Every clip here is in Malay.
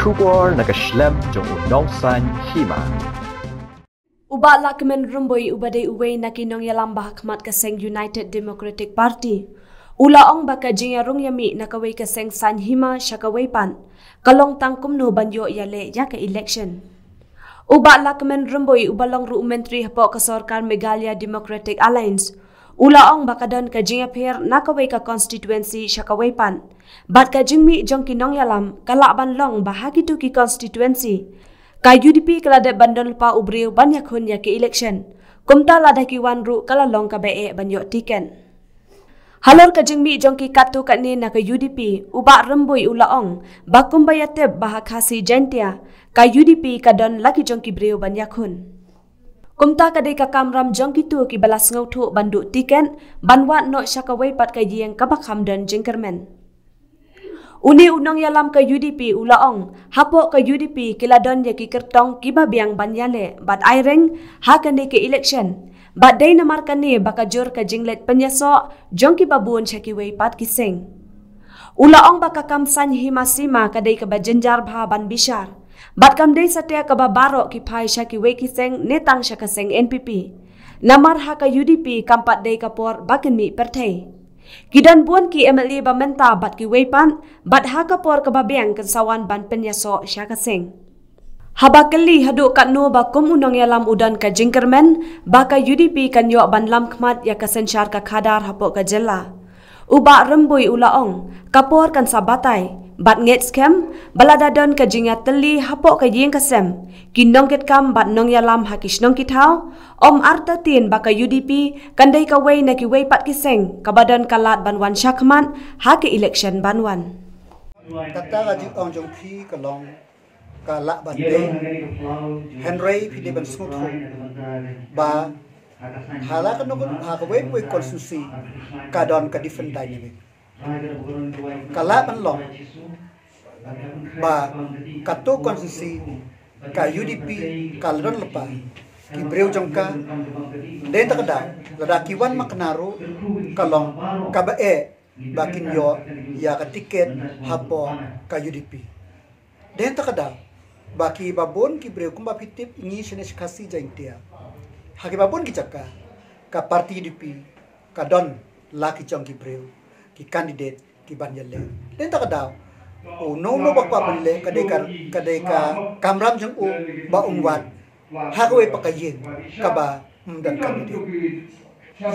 Kubor nagashlem jong unong san hima. Uba lakmen rumboy ubaday uwe nakinong yalamba hakmat kaseng United Democratic Party. Ula ong baka jinga ya rung yami nakaway kaseng san hima shakaway pan. Kalong tangkum no banyo yale yaka election. Uba lakmen rumboy ubalong ru umentri hapo kasorkar Megalia Democratic Alliance ulaong bakadon ka jing apher nakaway ka constituency shakaway pan. Bat ka jing mi jong kinong yalam kalaban long bahagitu ki constituency. Ka UDP kaladep bandon pa ubriw banyak hun ya ki election. Kumta ladha ki wanru kalalong ka bae banyok tiken. Halor ka jing mi jong ki katu katni na ka UDP ubak remboy ulaong bakumbayateb bahakasi jantia ka UDP kadon laki jong ki briw banyak hun kumta kadai ka kamram jong ki tu ki balas ngau thu bandu tiken banwa no shakawai pat ka yeng ka bakham dan jingkermen uni unong yalam ka udp ula ong hapo ka udp kila don ye ki kertong ki ba biang ban yale bat aireng ha ka ke election bat dei na mar ka ne baka jor ka jinglet penyaso jong ki babun shaki wei pat ki seng Ulaong baka kamsan himasima kadai ka ba jenjar bha ban bishar. बटकम दे सटे कबा बारो कि फाय शा कि वे कि सेंग ने तांग शा का सेंग एनपीपी नमर हा का यूडीपी कंपट दे का पोर बकिन मी परथे किदन बोन कि एमएलए बा मेंता बट कि वे पान बट हा का पोर कबा बेंग कन सवान बान पन्या सो शा का सेंग हबा कली हदो का नो बा कुम उनंग यालम उदन का जिंकरमेन बा का यूडीपी कन यो बान लम खमत या का सेंचार का खादार हपो का जेला उबा रंबोई उलाओं कपोर कन सबाताई bat ngets kem balada don ka jinga tali hapo ka yeng kasem kinong ket kam bat nong yalam ha kishnong ki thao om arta tin ba ka udp kandai ka wei na ki wei pat ki seng ka badan ka lat ban wan shakman ha ke election ban wan tatta ga ji ong jong phi ka long ka la ban de henry philip ban smuth ba ha la ka no ha ka wei wei konstitusi ka don ka different dynamic kalaban lo ba kato konsisi ka UDP kalron lepa ki breu jongka den ta kada lada kiwan maknaru kalong ka ba e bakin yo ya ka tiket hapo ka UDP den ta kada baki babon ki breu kumba fitip ngi sines kasi jaintia hake babon ki chakka ka parti UDP ka don laki jong ki breu ki candidate ki ban yalle den ta da o no no bak pa ban le ka de kar ka de ka kamram jung u ba um wat ha ko e pakayin ka ba um dan ka de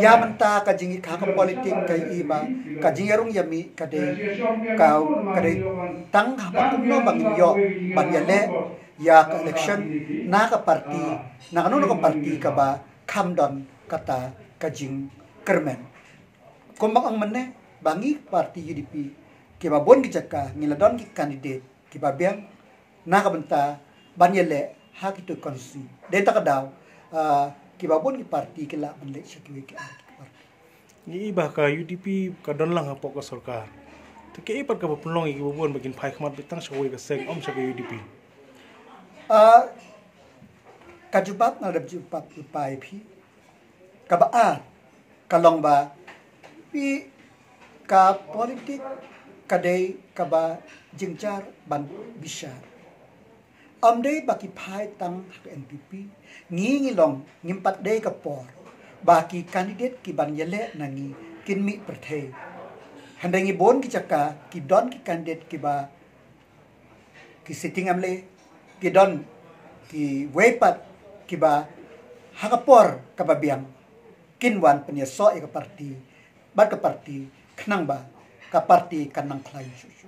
ya man ta ka jing ka ka politik ka i ba ka jing yarung yami ka de ka ka de tang ha ba um no bang yo ban yalle ya ka election na ka party na ka no ka party ka ba kam don kata ka jing kermen kumbang ang man ne eh? bangi parti UDP ke ba bon gicaka ngila don gi kandidat ke ba biang na ka benta ban yele hak itu konsi de ta kada uh, ke ba bon gi parti ke la ban le sekwe ke ni iba ka UDP ka don lang hapo ka sarkar te ke ipar ka pulong i bubon bagin phai khmat bi tang sewe ka seg om sekwe UDP uh, ka jubat na rab jubat pai phi ka ba a ka long ba pi ka politik kadai kaba jingjar ban bisa om dei baki pai tang ke NPP ngi ngi long ngimpat dei ka por baki kandidat ki ban yele nangi kin mi perthe handangi bon ki chakka ki don ki kandidat ki ba ki sitting amle ki don ki wepat ki ba hakapor kababiam kinwan penyeso e ka parti ba ka parti khnang ba ka party kanang khlai shu shu